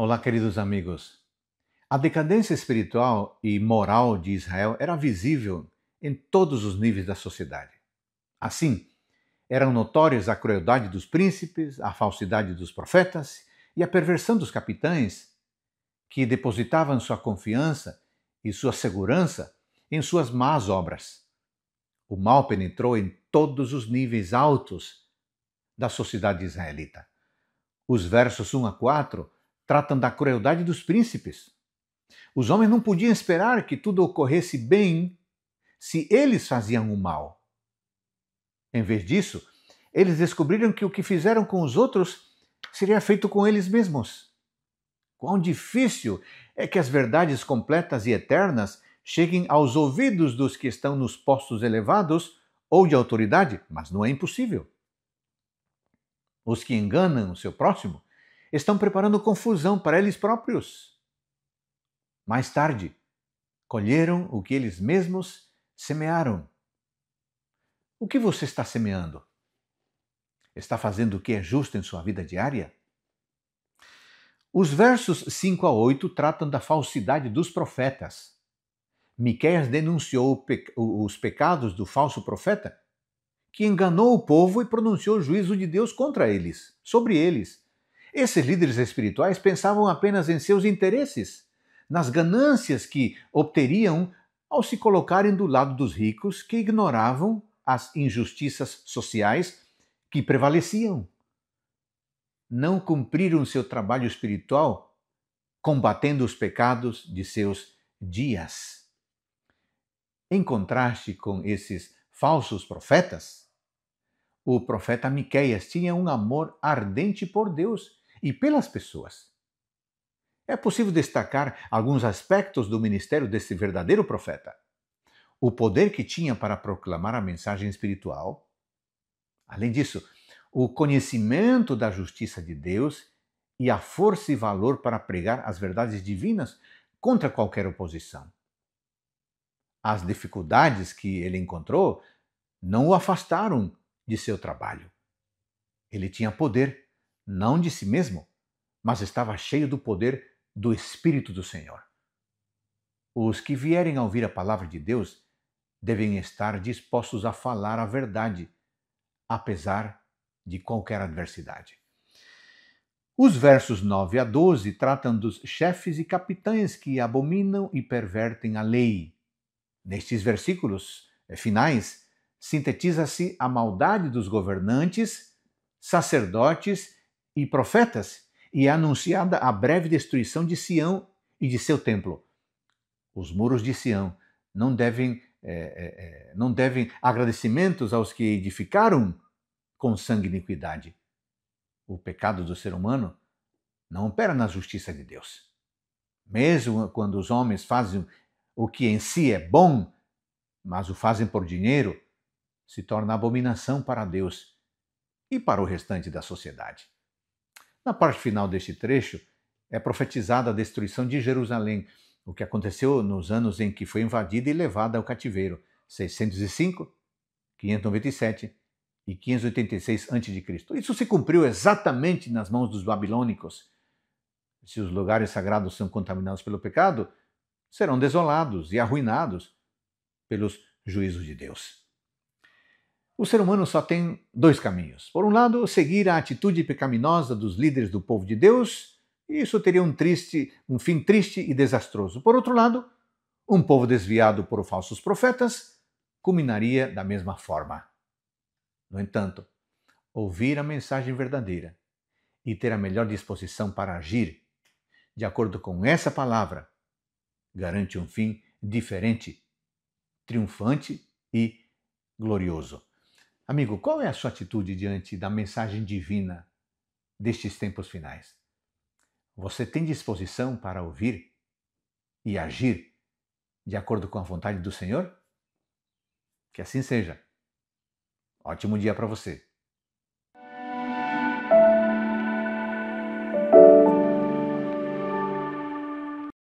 Olá, queridos amigos. A decadência espiritual e moral de Israel era visível em todos os níveis da sociedade. Assim, eram notórias a crueldade dos príncipes, a falsidade dos profetas e a perversão dos capitães, que depositavam sua confiança e sua segurança em suas más obras. O mal penetrou em todos os níveis altos da sociedade israelita. Os versos 1 a 4 tratam da crueldade dos príncipes. Os homens não podiam esperar que tudo ocorresse bem se eles faziam o mal. Em vez disso, eles descobriram que o que fizeram com os outros seria feito com eles mesmos. Quão difícil é que as verdades completas e eternas cheguem aos ouvidos dos que estão nos postos elevados ou de autoridade, mas não é impossível. Os que enganam o seu próximo estão preparando confusão para eles próprios. Mais tarde, colheram o que eles mesmos semearam. O que você está semeando? Está fazendo o que é justo em sua vida diária? Os versos 5 a 8 tratam da falsidade dos profetas. Miqueias denunciou os pecados do falso profeta, que enganou o povo e pronunciou o juízo de Deus contra eles, sobre eles, esses líderes espirituais pensavam apenas em seus interesses, nas ganâncias que obteriam ao se colocarem do lado dos ricos que ignoravam as injustiças sociais que prevaleciam. Não cumpriram seu trabalho espiritual combatendo os pecados de seus dias. Em contraste com esses falsos profetas, o profeta Miqueias tinha um amor ardente por Deus e pelas pessoas. É possível destacar alguns aspectos do ministério desse verdadeiro profeta: o poder que tinha para proclamar a mensagem espiritual, além disso, o conhecimento da justiça de Deus e a força e valor para pregar as verdades divinas contra qualquer oposição. As dificuldades que ele encontrou não o afastaram de seu trabalho. Ele tinha poder não de si mesmo, mas estava cheio do poder do Espírito do Senhor. Os que vierem a ouvir a palavra de Deus devem estar dispostos a falar a verdade, apesar de qualquer adversidade. Os versos 9 a 12 tratam dos chefes e capitães que abominam e pervertem a lei. Nestes versículos eh, finais, sintetiza-se a maldade dos governantes, sacerdotes e profetas, e é anunciada a breve destruição de Sião e de seu templo. Os muros de Sião não devem, é, é, é, não devem agradecimentos aos que edificaram com sangue e iniquidade. O pecado do ser humano não opera na justiça de Deus. Mesmo quando os homens fazem o que em si é bom, mas o fazem por dinheiro, se torna abominação para Deus e para o restante da sociedade. Na parte final deste trecho, é profetizada a destruição de Jerusalém, o que aconteceu nos anos em que foi invadida e levada ao cativeiro, 605, 597 e 586 a.C. Isso se cumpriu exatamente nas mãos dos babilônicos. Se os lugares sagrados são contaminados pelo pecado, serão desolados e arruinados pelos juízos de Deus. O ser humano só tem dois caminhos. Por um lado, seguir a atitude pecaminosa dos líderes do povo de Deus, e isso teria um triste, um fim triste e desastroso. Por outro lado, um povo desviado por falsos profetas culminaria da mesma forma. No entanto, ouvir a mensagem verdadeira e ter a melhor disposição para agir, de acordo com essa palavra, garante um fim diferente, triunfante e glorioso. Amigo, qual é a sua atitude diante da mensagem divina destes tempos finais? Você tem disposição para ouvir e agir de acordo com a vontade do Senhor? Que assim seja. Ótimo dia para você.